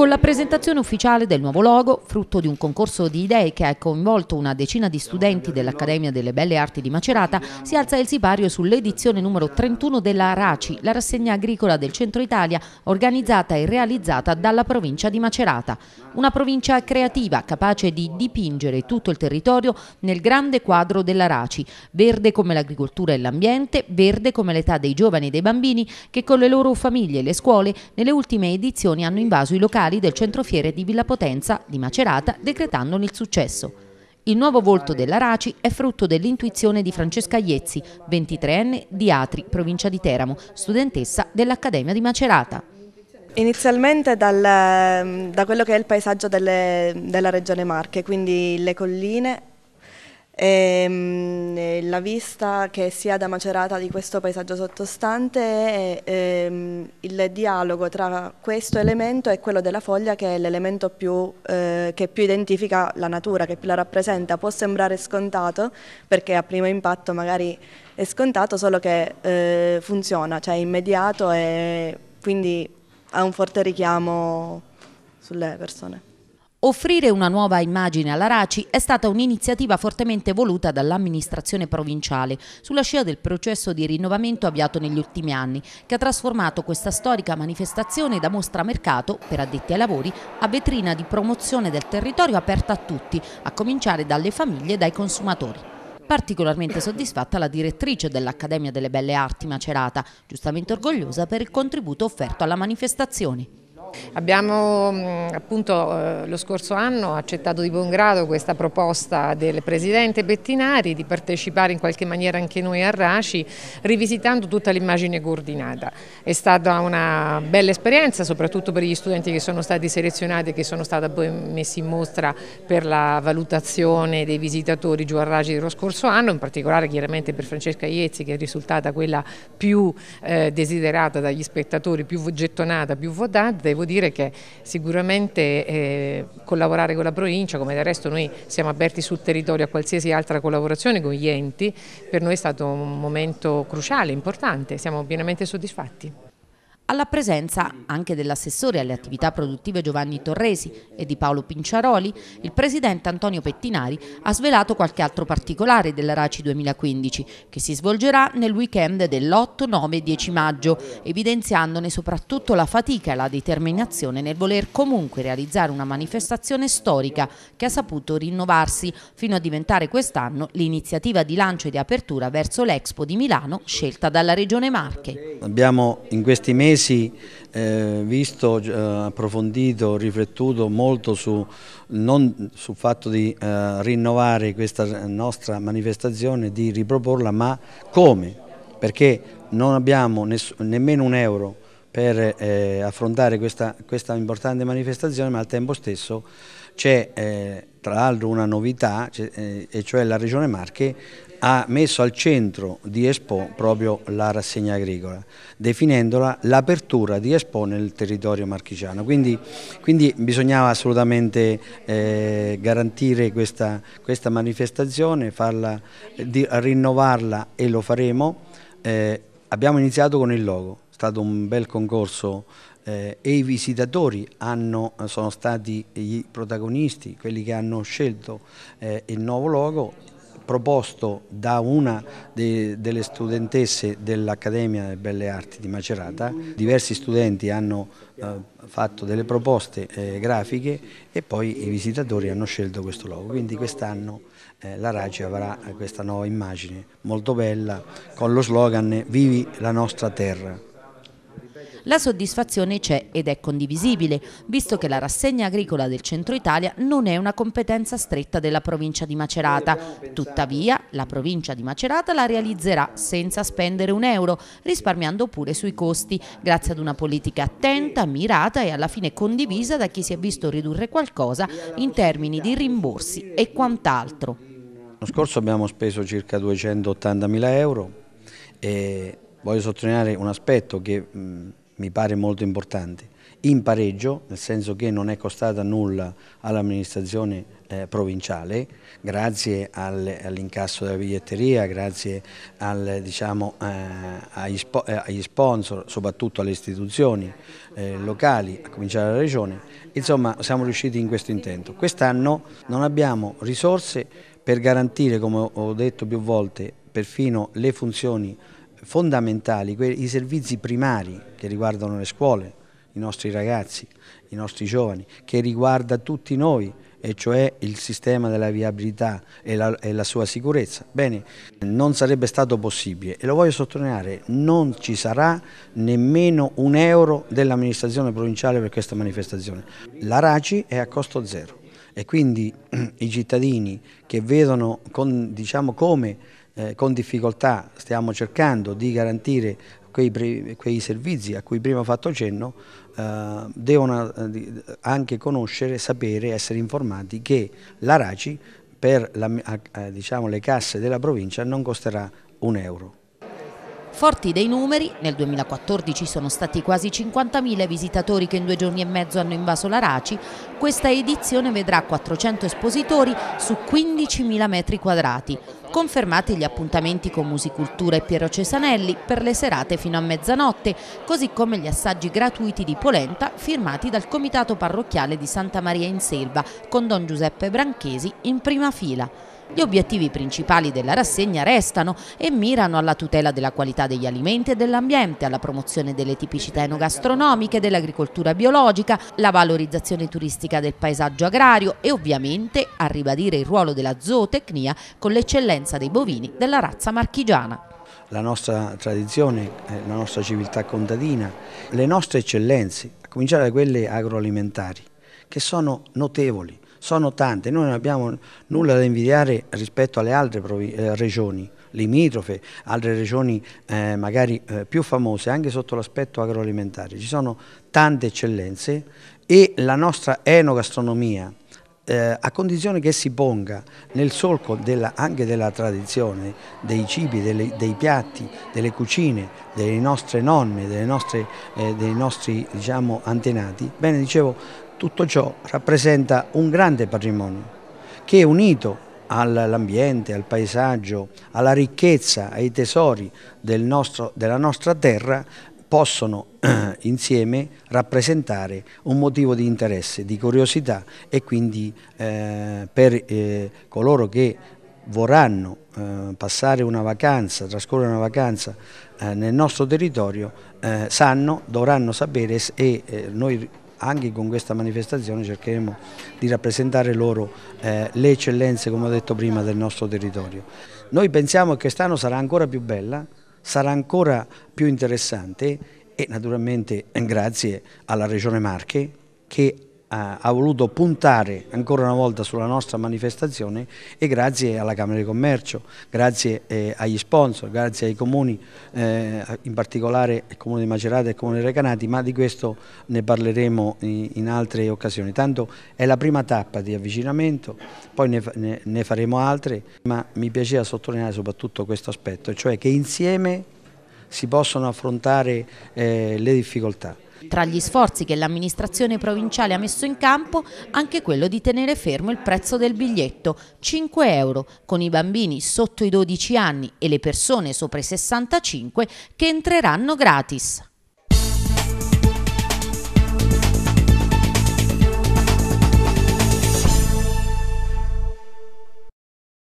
Con la presentazione ufficiale del nuovo logo, frutto di un concorso di idee che ha coinvolto una decina di studenti dell'Accademia delle Belle Arti di Macerata, si alza il sipario sull'edizione numero 31 della RACI, la rassegna agricola del Centro Italia, organizzata e realizzata dalla provincia di Macerata. Una provincia creativa, capace di dipingere tutto il territorio nel grande quadro della RACI, verde come l'agricoltura e l'ambiente, verde come l'età dei giovani e dei bambini, che con le loro famiglie e le scuole nelle ultime edizioni hanno invaso i locali locali del centro fiere di Villa Potenza di Macerata decretandone il successo. Il nuovo volto dell'Araci è frutto dell'intuizione di Francesca Iezzi, 23enne di Atri, provincia di Teramo, studentessa dell'Accademia di Macerata. Inizialmente dal, da quello che è il paesaggio delle, della regione Marche, quindi le colline e, ehm, eh, la vista che si ha da Macerata di questo paesaggio sottostante è e, ehm, il dialogo tra questo elemento e quello della foglia che è l'elemento eh, che più identifica la natura, che più la rappresenta. Può sembrare scontato perché a primo impatto magari è scontato, solo che eh, funziona, cioè è immediato e quindi ha un forte richiamo sulle persone. Offrire una nuova immagine all'Araci è stata un'iniziativa fortemente voluta dall'amministrazione provinciale sulla scia del processo di rinnovamento avviato negli ultimi anni che ha trasformato questa storica manifestazione da mostra mercato per addetti ai lavori a vetrina di promozione del territorio aperta a tutti, a cominciare dalle famiglie e dai consumatori particolarmente soddisfatta la direttrice dell'Accademia delle Belle Arti Macerata, giustamente orgogliosa per il contributo offerto alla manifestazione. Abbiamo mm, appunto eh, lo scorso anno accettato di buon grado questa proposta del Presidente Bettinari di partecipare in qualche maniera anche noi a Raci rivisitando tutta l'immagine coordinata. È stata una bella esperienza soprattutto per gli studenti che sono stati selezionati e che sono stati poi messi in mostra per la valutazione dei visitatori giù a Raci dello scorso anno, in particolare chiaramente per Francesca Iezzi che è risultata quella più eh, desiderata dagli spettatori, più gettonata, più votata Devo devo dire che sicuramente eh, collaborare con la provincia, come del resto noi siamo aperti sul territorio a qualsiasi altra collaborazione con gli enti, per noi è stato un momento cruciale, importante, siamo pienamente soddisfatti alla presenza anche dell'assessore alle attività produttive Giovanni Torresi e di Paolo Pinciaroli, il presidente Antonio Pettinari ha svelato qualche altro particolare della RACI 2015 che si svolgerà nel weekend dell'8, 9 e 10 maggio, evidenziandone soprattutto la fatica e la determinazione nel voler comunque realizzare una manifestazione storica che ha saputo rinnovarsi fino a diventare quest'anno l'iniziativa di lancio e di apertura verso l'Expo di Milano scelta dalla Regione Marche. Abbiamo in questi mesi sì, eh, visto, eh, approfondito, riflettuto molto non sul fatto di eh, rinnovare questa nostra manifestazione, di riproporla, ma come? Perché non abbiamo nemmeno un euro per eh, affrontare questa, questa, importante manifestazione, ma al tempo stesso c'è eh, tra l'altro una novità, eh, e cioè la Regione Marche ha messo al centro di Expo proprio la rassegna agricola, definendola l'apertura di Expo nel territorio marchigiano. Quindi, quindi bisognava assolutamente eh, garantire questa, questa manifestazione, farla, di, rinnovarla e lo faremo. Eh, abbiamo iniziato con il logo, stato un bel concorso eh, e i visitatori hanno, sono stati i protagonisti, quelli che hanno scelto eh, il nuovo logo proposto da una de, delle studentesse dell'Accademia delle Belle Arti di Macerata. Diversi studenti hanno eh, fatto delle proposte eh, grafiche e poi i visitatori hanno scelto questo logo. Quindi quest'anno eh, la Raggi avrà questa nuova immagine molto bella con lo slogan Vivi la nostra terra. La soddisfazione c'è ed è condivisibile, visto che la rassegna agricola del centro Italia non è una competenza stretta della provincia di Macerata. Tuttavia, la provincia di Macerata la realizzerà senza spendere un euro, risparmiando pure sui costi, grazie ad una politica attenta, mirata e alla fine condivisa da chi si è visto ridurre qualcosa in termini di rimborsi e quant'altro. L'anno scorso abbiamo speso circa 280 mila euro e voglio sottolineare un aspetto che mi pare molto importante, in pareggio, nel senso che non è costata nulla all'amministrazione eh, provinciale, grazie al, all'incasso della biglietteria, grazie al, diciamo, eh, agli, spo, eh, agli, sponsor, soprattutto alle istituzioni eh, locali, a cominciare dalla regione, insomma siamo riusciti in questo intento. Quest'anno non abbiamo risorse per garantire, come ho detto più volte, perfino le funzioni fondamentali, i servizi primari che riguardano le scuole, i nostri ragazzi, i nostri giovani, che riguarda tutti noi, e cioè il sistema della viabilità e la, e la, sua sicurezza. Bene, non sarebbe stato possibile e lo voglio sottolineare, non ci sarà nemmeno un euro dell'amministrazione provinciale per questa manifestazione. La RACI è a costo zero e quindi i cittadini che vedono con, diciamo, come eh, con difficoltà stiamo cercando di garantire quei, quei servizi a cui prima ho fatto cenno, eh, devono eh, anche conoscere, sapere, essere informati che l'ARACI per la, eh, diciamo, le casse della provincia non costerà un euro. Forti dei numeri, nel 2014 sono stati quasi 50.000 visitatori che in due giorni e mezzo hanno invaso l'Araci, questa edizione vedrà 400 espositori su 15.000 metri quadrati. Confermati gli appuntamenti con Musicultura e Piero Cesanelli per le serate fino a mezzanotte, così come gli assaggi gratuiti di Polenta firmati dal Comitato Parrocchiale di Santa Maria in Selva con Don Giuseppe Branchesi in prima fila. Gli obiettivi principali della rassegna restano e mirano alla tutela della qualità degli alimenti e dell'ambiente, alla promozione delle tipicità enogastronomiche, dell'agricoltura biologica, la valorizzazione turistica politica del paesaggio agrario e ovviamente a ribadire il ruolo della zootecnia con l'eccellenza dei bovini della razza marchigiana la nostra tradizione, eh, la nostra civiltà contadina, le nostre eccellenze, a cominciare da quelle agroalimentari, che sono notevoli, sono tante, noi non abbiamo nulla da invidiare rispetto alle altre eh, regioni limitrofe, altre regioni eh, magari eh, più famose anche sotto l'aspetto agroalimentare. Ci sono tante eccellenze e la nostra enogastronomia, eh, a condizione che si ponga nel solco della, anche della tradizione, dei cibi, delle, dei piatti, delle cucine, delle nostre nonne, delle nostre, eh, dei nostri diciamo, antenati, bene dicevo, tutto ciò rappresenta un grande patrimonio che è unito all'ambiente, al paesaggio, alla ricchezza, ai tesori del nostro, della nostra terra, possono eh, insieme rappresentare un motivo di interesse, di curiosità e quindi eh, per eh, coloro che vorranno eh, passare una vacanza, trascorrere una vacanza eh, nel nostro territorio, eh, sanno, dovranno sapere e noi anche con questa manifestazione cercheremo di rappresentare loro eh, le eccellenze, come ho detto prima, del nostro territorio. Noi pensiamo che quest'anno sarà ancora più bella, sarà ancora più interessante e naturalmente grazie alla Regione Marche che ha voluto puntare ancora una volta sulla nostra manifestazione e grazie alla Camera di Commercio, grazie eh, agli sponsor, grazie ai comuni, eh, in particolare il Comune di Macerata e il Comune di Recanati, ma di questo ne parleremo in, in altre occasioni. Tanto è la prima tappa di avvicinamento, poi ne, ne, ne faremo altre, ma mi piaceva sottolineare soprattutto questo aspetto, cioè che insieme si possono affrontare eh, le difficoltà. Tra gli sforzi che l'amministrazione provinciale ha messo in campo anche quello di tenere fermo il prezzo del biglietto, 5 euro, con i bambini sotto i 12 anni e le persone sopra i 65 che entreranno gratis.